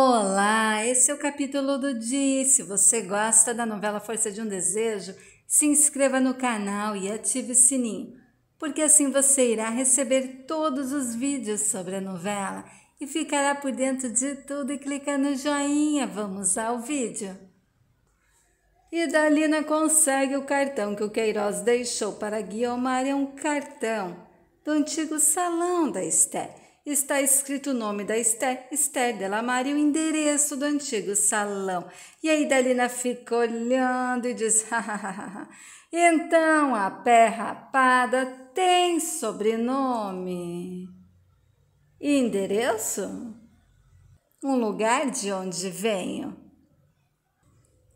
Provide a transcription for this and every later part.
Olá, esse é o capítulo do dia. Se você gosta da novela Força de um Desejo, se inscreva no canal e ative o sininho, porque assim você irá receber todos os vídeos sobre a novela e ficará por dentro de tudo e clicando no joinha. Vamos ao vídeo. E Dalina consegue o cartão que o Queiroz deixou para Guiomar, é um cartão do antigo salão da Esté está escrito o nome da Esther, Esther Delamar e o endereço do antigo salão. E aí Dalina fica olhando e diz: Então a pé rapada tem sobrenome. E endereço? Um lugar de onde venho.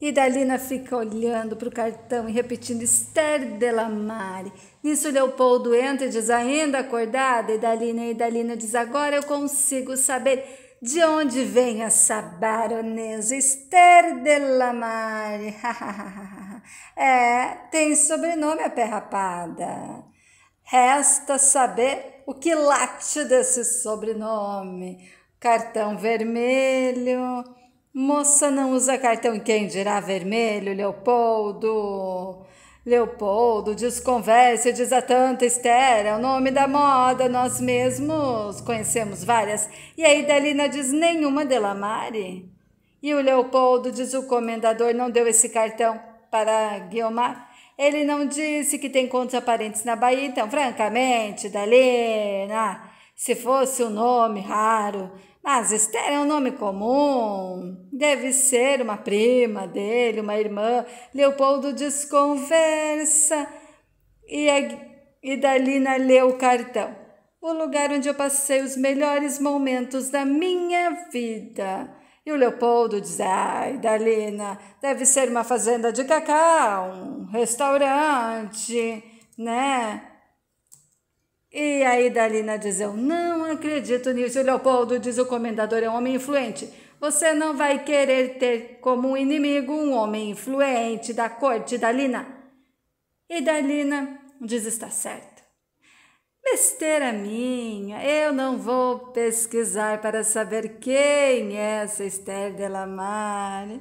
E Dalina fica olhando para o cartão e repetindo Esther Delamare. Nisso Leopoldo entra e diz ainda acordada. E Dalina, né, e Dalina né, diz agora eu consigo saber de onde vem essa baronesa Esther Delamare. é, tem sobrenome a pé rapada. Resta saber o que late desse sobrenome. Cartão vermelho Moça não usa cartão, quem dirá vermelho, Leopoldo. Leopoldo, desconverse, diz a tanta Esther, é o nome da moda, nós mesmos conhecemos várias. E a Idalina diz nenhuma Delamare. E o Leopoldo, diz o comendador, não deu esse cartão para Guiomar. Ele não disse que tem contos aparentes na Bahia, então, francamente, Dalina se fosse um nome raro, mas Esther é um nome comum. Deve ser uma prima dele, uma irmã. Leopoldo desconversa. E, a, é, e Dalina leu o cartão. O lugar onde eu passei os melhores momentos da minha vida. E o Leopoldo diz: Ai, Dalina, deve ser uma fazenda de cacau, um restaurante, né? E aí Dalina diz, eu não acredito nisso. O Leopoldo diz, o comendador é um homem influente. Você não vai querer ter como inimigo um homem influente da corte, Dalina. E Dalina diz, está certo. Besteira minha, eu não vou pesquisar para saber quem é essa Esther Delamare.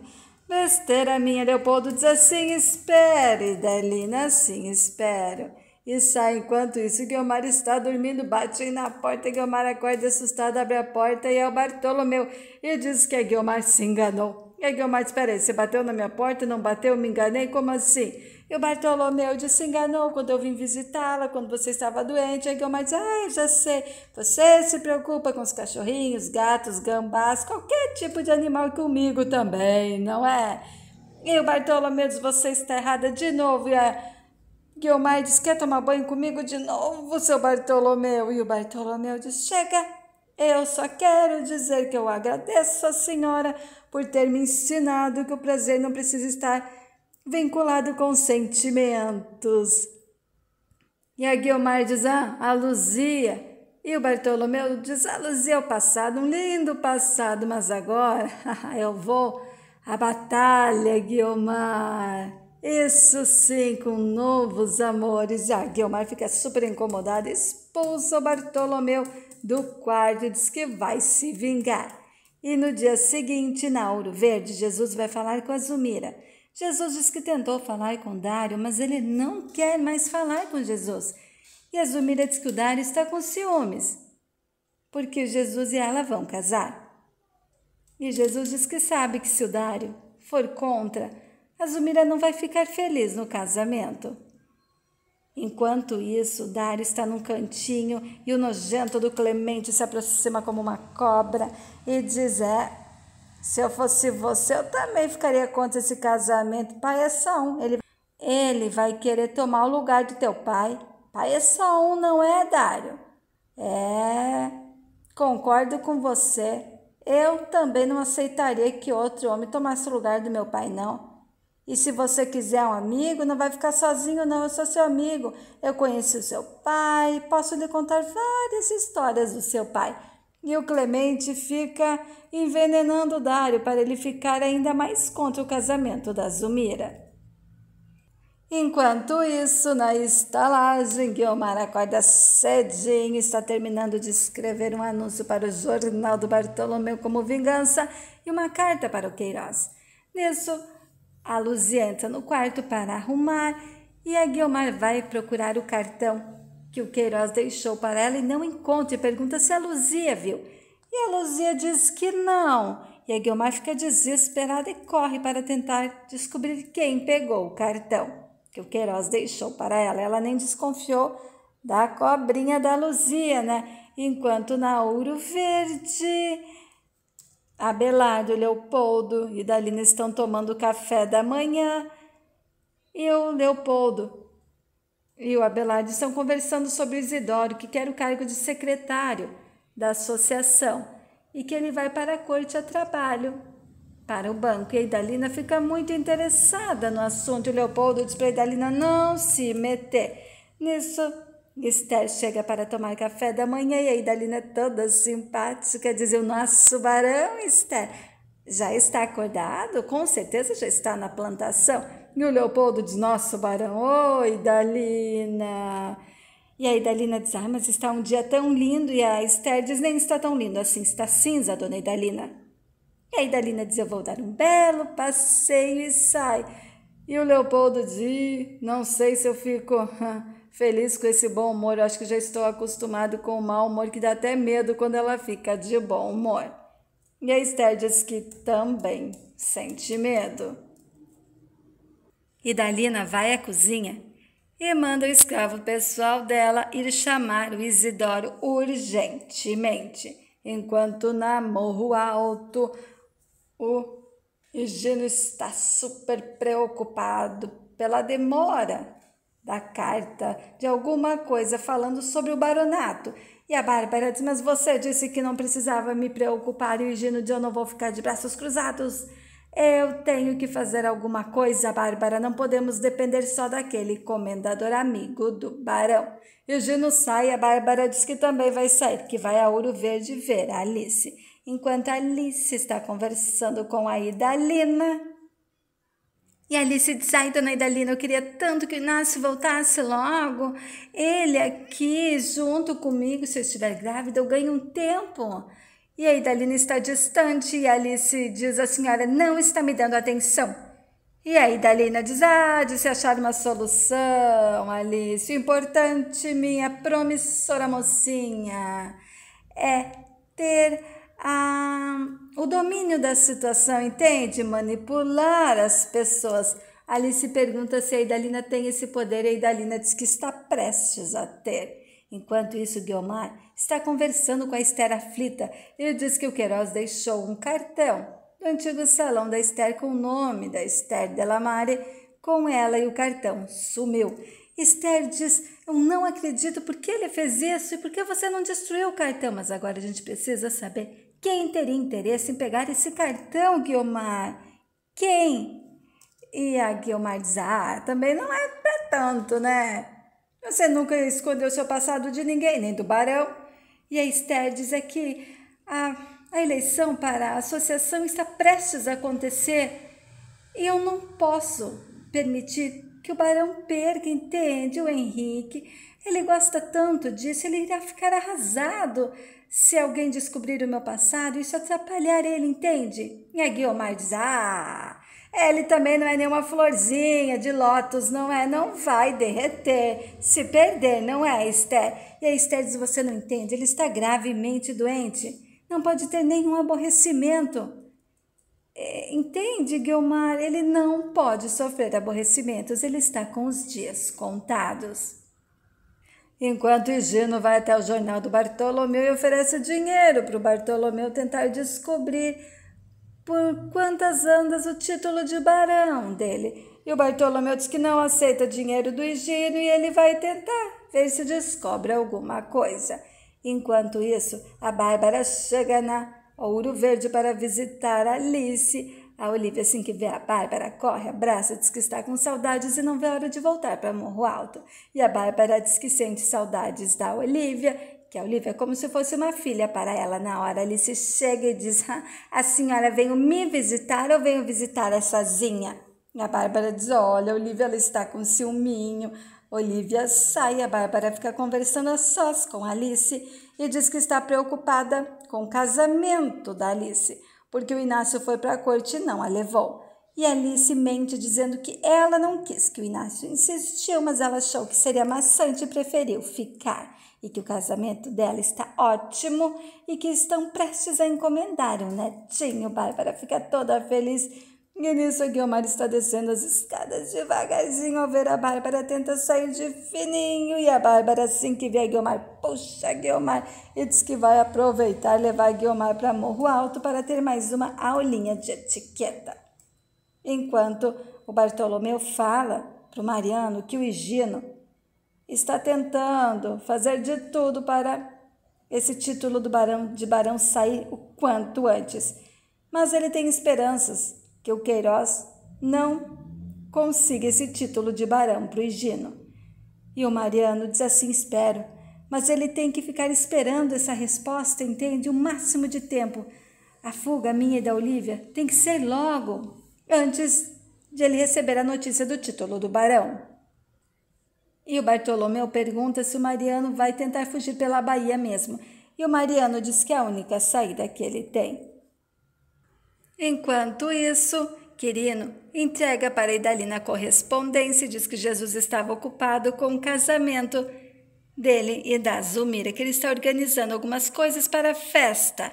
Besteira minha, Leopoldo diz assim, espere, Dalina, assim espero. E sai. Enquanto isso, Guilmar está dormindo, bate na porta. Guilmar acorda assustado, abre a porta e é o Bartolomeu. E diz que a Guilmar se enganou. E a Guilmar diz, peraí, você bateu na minha porta, não bateu, me enganei, como assim? E o Bartolomeu disse, se enganou quando eu vim visitá-la, quando você estava doente. E a Guilmar diz, ah, já sei, você se preocupa com os cachorrinhos, gatos, gambás, qualquer tipo de animal comigo também, não é? E o Bartolomeu diz, você está errada de novo, e a... É Guiomar diz: Quer tomar banho comigo de novo, seu Bartolomeu? E o Bartolomeu diz Chega, eu só quero dizer que eu agradeço a senhora por ter me ensinado que o prazer não precisa estar vinculado com sentimentos. E a Guiomar diz: Ah, a Luzia. E o Bartolomeu diz: Ah, Luzia, o passado, um lindo passado, mas agora eu vou à batalha, Guiomar. Isso sim, com novos amores. A Guilmar fica super incomodada, expulsa o Bartolomeu do quarto e diz que vai se vingar. E no dia seguinte, na Ouro Verde, Jesus vai falar com a Zumira. Jesus diz que tentou falar com Dário, mas ele não quer mais falar com Jesus. E a Zumira diz que o Dário está com ciúmes, porque Jesus e ela vão casar. E Jesus diz que sabe que se o Dário for contra, a Zumira não vai ficar feliz no casamento. Enquanto isso, Dário está num cantinho e o nojento do Clemente se aproxima como uma cobra e diz: É, se eu fosse você, eu também ficaria contra esse casamento. Pai é só um. Ele, ele vai querer tomar o lugar de teu pai. Pai é só um, não é, Dário? É, concordo com você. Eu também não aceitaria que outro homem tomasse o lugar do meu pai, não. E se você quiser um amigo, não vai ficar sozinho, não. Eu sou seu amigo. Eu conheci o seu pai, posso lhe contar várias histórias do seu pai. E o Clemente fica envenenando Dário para ele ficar ainda mais contra o casamento da Zumira. Enquanto isso, na estalagem, Guiomar acorda cedinho, está terminando de escrever um anúncio para o jornal do Bartolomeu como vingança e uma carta para o Queiroz. Nisso, a Luzia entra tá no quarto para arrumar e a Guiomar vai procurar o cartão que o Queiroz deixou para ela e não encontra e pergunta se a Luzia viu. E a Luzia diz que não. E a Guiomar fica desesperada e corre para tentar descobrir quem pegou o cartão que o Queiroz deixou para ela. Ela nem desconfiou da cobrinha da Luzia, né? Enquanto na Ouro Verde Abelardo, Leopoldo é e Dalina estão tomando café da manhã. E o Leopoldo e o Abelardo estão conversando sobre o Isidoro, que quer o cargo de secretário da associação e que ele vai para a corte a trabalho para o banco. E a Dalina fica muito interessada no assunto. O Leopoldo diz para a Dalina não se meter nisso. Esther chega para tomar café da manhã e a Idalina, é toda simpática, diz: O nosso barão, Esther, já está acordado? Com certeza já está na plantação. E o Leopoldo diz: Nosso barão, oi, Idalina. E a Idalina diz: Ah, mas está um dia tão lindo. E a Esther diz: Nem está tão lindo assim, está cinza, dona Idalina. E a Idalina diz: Eu vou dar um belo passeio e sai. E o Leopoldo diz: Não sei se eu fico feliz com esse bom humor. Eu acho que já estou acostumado com o mau humor, que dá até medo quando ela fica de bom humor. E a Esther diz que também sente medo. E Dalina vai à cozinha e manda o escravo pessoal dela ir chamar o Isidoro urgentemente, enquanto na morro alto o Higino está super preocupado pela demora da carta, de alguma coisa falando sobre o baronato. E a Bárbara diz: Mas você disse que não precisava me preocupar. E o Gino diz: Eu não vou ficar de braços cruzados. Eu tenho que fazer alguma coisa, Bárbara. Não podemos depender só daquele comendador amigo do barão. E o Gino sai. A Bárbara diz que também vai sair, que vai a Ouro Verde ver a Alice. Enquanto a Alice está conversando com a Idalina. E Alice diz: Ai, dona Idalina, eu queria tanto que o Inácio voltasse logo. Ele aqui, junto comigo, se eu estiver grávida, eu ganho um tempo. E a Idalina está distante e Alice diz: A senhora não está me dando atenção. E a Idalina diz: Ah, de se achar uma solução, Alice. O importante, minha promissora mocinha, é ter a, ah, o domínio da situação, entende? Manipular as pessoas. Alice pergunta se a Idalina tem esse poder e a Idalina diz que está prestes a ter. Enquanto isso, Guiomar está conversando com a Esther aflita. Ele diz que o Queiroz deixou um cartão do antigo salão da Esther com o nome da Esther Delamare, com ela e o cartão. Sumiu. Esther diz: Eu não acredito, porque ele fez isso e por que você não destruiu o cartão? Mas agora a gente precisa saber quem teria interesse em pegar esse cartão, Guiomar? Quem? E a Guiomar diz: Ah, também não é para tanto, né? Você nunca escondeu seu passado de ninguém, nem do barão. E a Esther diz é que a, a eleição para a associação está prestes a acontecer e eu não posso permitir que o barão perca, entende? O Henrique, ele gosta tanto disso, ele irá ficar arrasado se alguém descobrir o meu passado, isso atrapalhar ele, entende? E é a Guiomar diz: Ah, ele também não é nenhuma florzinha de lótus, não é? Não vai derreter, se perder, não é, Esther? E a Esther diz: Você não entende, ele está gravemente doente, não pode ter nenhum aborrecimento. É, entende, Guiomar? Ele não pode sofrer aborrecimentos, ele está com os dias contados. Enquanto Gino vai até o jornal do Bartolomeu e oferece dinheiro para o Bartolomeu tentar descobrir por quantas andas o título de barão dele. E o Bartolomeu diz que não aceita dinheiro do Higino e ele vai tentar ver se descobre alguma coisa. Enquanto isso, a Bárbara chega na Ouro Verde para visitar Alice a Olivia, assim que vê a Bárbara, corre, abraça, diz que está com saudades e não vê a hora de voltar para Morro Alto. E a Bárbara diz que sente saudades da Olivia, que a Olivia é como se fosse uma filha para ela. Na hora Alice chega e diz: ah, A senhora veio me visitar ou veio visitar a sozinha? E a Bárbara diz: Olha, a Olivia ela está com ciúminho. Olivia sai, a Bárbara fica conversando a sós com Alice e diz que está preocupada com o casamento da Alice porque o Inácio foi para a corte e não a levou. E Alice mente dizendo que ela não quis, que o Inácio insistiu, mas ela achou que seria maçante e preferiu ficar, e que o casamento dela está ótimo e que estão prestes a encomendar um netinho. Bárbara fica toda feliz e é nisso, Guilmar está descendo as escadas devagarzinho ao ver a Bárbara tenta sair de fininho. E a Bárbara, assim que vê a Guilmar, puxa Guilmar e diz que vai aproveitar levar Guilmar para Morro Alto para ter mais uma aulinha de etiqueta. Enquanto o Bartolomeu fala para o Mariano que o Higino está tentando fazer de tudo para esse título do barão, de barão sair o quanto antes. Mas ele tem esperanças que o Queiroz não consiga esse título de barão para o Higino. E o Mariano diz assim: espero, mas ele tem que ficar esperando essa resposta, entende? O máximo de tempo. A fuga minha e da Olivia tem que ser logo, antes de ele receber a notícia do título do barão. E o Bartolomeu pergunta se o Mariano vai tentar fugir pela Bahia mesmo. E o Mariano diz que é a única saída que ele tem. Enquanto isso, Quirino entrega para Idalina a correspondência e diz que Jesus estava ocupado com o casamento dele e da Zumira, que ele está organizando algumas coisas para a festa.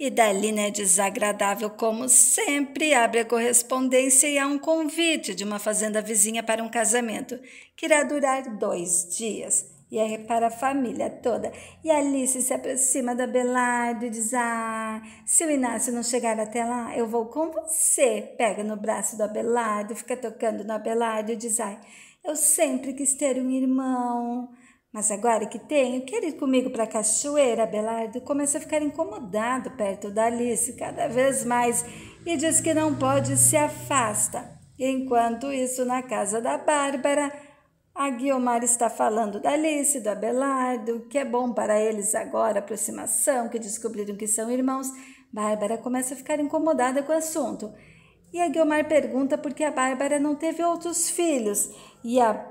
Idalina é desagradável como sempre, abre a correspondência e há um convite de uma fazenda vizinha para um casamento, que irá durar dois dias e é para a família toda. E Alice se aproxima da Belardo e diz: Ah, se o Inácio não chegar até lá, eu vou com você. Pega no braço do Abelardo, fica tocando no Abelardo e diz: Ai, eu sempre quis ter um irmão. Mas agora que tenho, quer ir comigo para a cachoeira, Abelardo? Começa a ficar incomodado perto da Alice cada vez mais e diz que não pode se afasta. Enquanto isso, na casa da Bárbara, a Guiomar está falando da Alice, do Abelardo, que é bom para eles agora a aproximação, que descobriram que são irmãos. Bárbara começa a ficar incomodada com o assunto. E a Guiomar pergunta por que a Bárbara não teve outros filhos. E a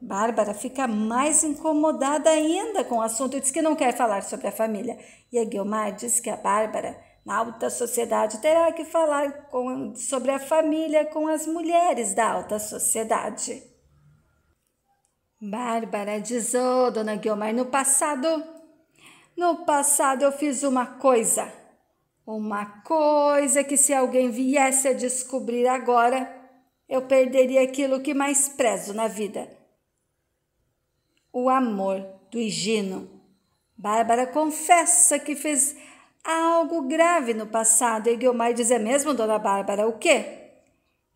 Bárbara fica mais incomodada ainda com o assunto e diz que não quer falar sobre a família. E a Guiomar diz que a Bárbara, na alta sociedade, terá que falar com, sobre a família com as mulheres da alta sociedade. Bárbara dizou, Dona Guiomar, no passado, no passado eu fiz uma coisa, uma coisa que se alguém viesse a descobrir agora, eu perderia aquilo que mais prezo na vida. O amor do Higino. Bárbara confessa que fez algo grave no passado e Guiomar diz, é mesmo, Dona Bárbara, o quê?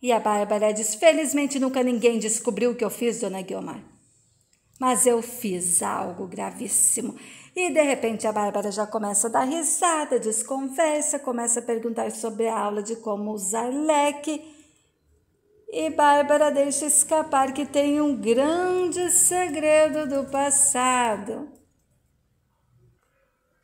E a Bárbara diz, felizmente nunca ninguém descobriu o que eu fiz, Dona Guiomar mas eu fiz algo gravíssimo. E de repente a Bárbara já começa a dar risada, desconversa, começa a perguntar sobre a aula de como usar leque. E Bárbara deixa escapar que tem um grande segredo do passado.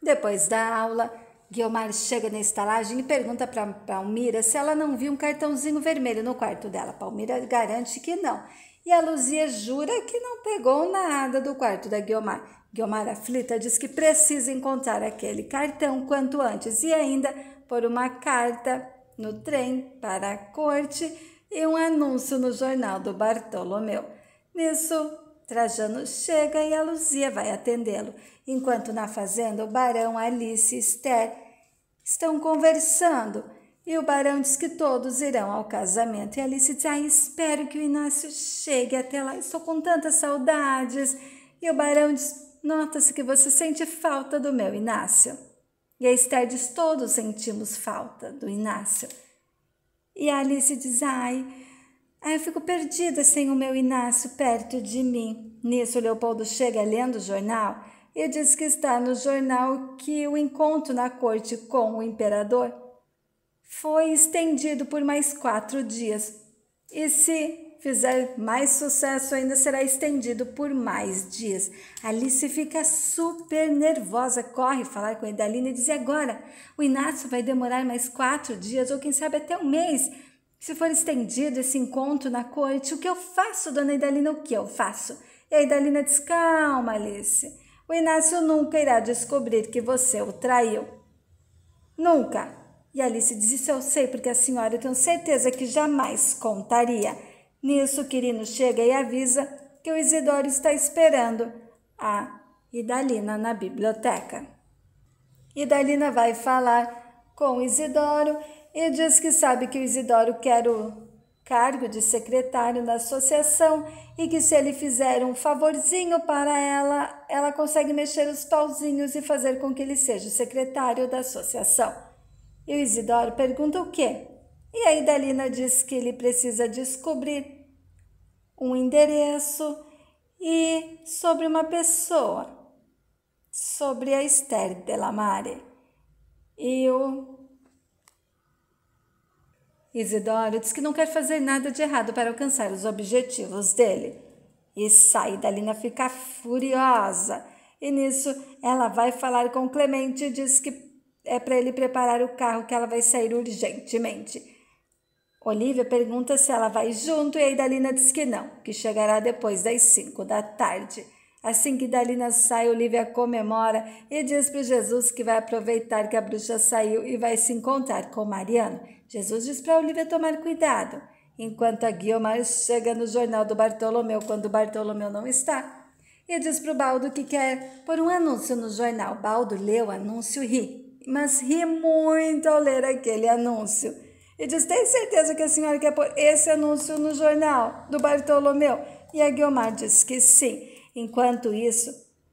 Depois da aula, Guilmar chega na estalagem e pergunta para Palmira se ela não viu um cartãozinho vermelho no quarto dela. Palmira garante que não e a Luzia jura que não pegou nada do quarto da Guiomar. Guiomar aflita diz que precisa encontrar aquele cartão quanto antes e ainda por uma carta no trem para a corte e um anúncio no jornal do Bartolomeu. Nisso, Trajano chega e a Luzia vai atendê-lo, enquanto na fazenda o barão, Alice e Esther estão conversando e o barão diz que todos irão ao casamento. E Alice diz: Ai, ah, espero que o Inácio chegue até lá. Estou com tantas saudades. E o barão diz: Nota-se que você sente falta do meu Inácio. E a Esther diz: Todos sentimos falta do Inácio. E a Alice diz: Ai, eu fico perdida sem o meu Inácio perto de mim. Nisso, Leopoldo chega lendo o jornal e diz que está no jornal que o encontro na corte com o imperador foi estendido por mais quatro dias. E se fizer mais sucesso ainda, será estendido por mais dias. Alice fica super nervosa, corre falar com a Idalina e diz: agora, o Inácio vai demorar mais quatro dias, ou quem sabe até um mês. Se for estendido esse encontro na corte, o que eu faço, dona Idalina? O que eu faço? E a Idalina diz: calma, Alice. O Inácio nunca irá descobrir que você o traiu. Nunca. E Alice disse: Eu sei, porque a senhora eu tenho certeza que jamais contaria. Nisso, Quirino chega e avisa que o Isidoro está esperando a Idalina na biblioteca. Idalina vai falar com o Isidoro e diz que sabe que o Isidoro quer o cargo de secretário da associação e que se ele fizer um favorzinho para ela, ela consegue mexer os pauzinhos e fazer com que ele seja o secretário da associação. E o Isidoro pergunta o quê? E aí Dalina diz que ele precisa descobrir um endereço e sobre uma pessoa, sobre a Esther Delamare. E o Isidoro diz que não quer fazer nada de errado para alcançar os objetivos dele. E sai Dalina fica furiosa. E nisso ela vai falar com Clemente e diz que é para ele preparar o carro que ela vai sair urgentemente. Olivia pergunta se ela vai junto e a Idalina diz que não, que chegará depois das 5 da tarde. Assim que Dalina sai, Olivia comemora e diz para Jesus que vai aproveitar que a bruxa saiu e vai se encontrar com Mariano. Jesus diz para Olivia tomar cuidado, enquanto a Guiomar chega no jornal do Bartolomeu quando Bartolomeu não está. E diz para o Baldo que quer pôr um anúncio no jornal. Baldo lê o anúncio e ri mas ri muito ao ler aquele anúncio. E diz: Tem certeza que a senhora quer pôr esse anúncio no jornal do Bartolomeu? E a Guiomar diz que sim. Enquanto isso,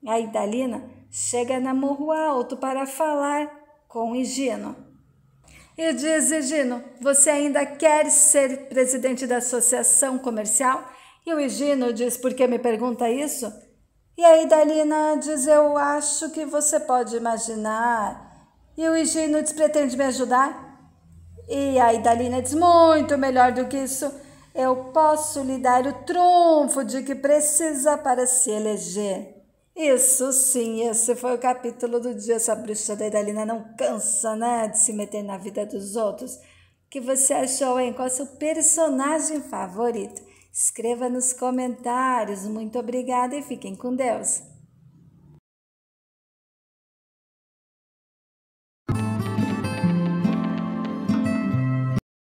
a Idalina chega na Morro Alto para falar com Higino. E diz: Higino, você ainda quer ser presidente da associação comercial? E o Higino diz: Por que me pergunta isso? E a Idalina diz: Eu acho que você pode imaginar e o Higinudes pretende me ajudar? E a Idalina diz: Muito melhor do que isso. Eu posso lhe dar o trunfo de que precisa para se eleger. Isso sim, esse foi o capítulo do dia. Essa bruxa da Idalina não cansa, né? De se meter na vida dos outros. O que você achou, hein? Qual é o seu personagem favorito? Escreva nos comentários. Muito obrigada e fiquem com Deus.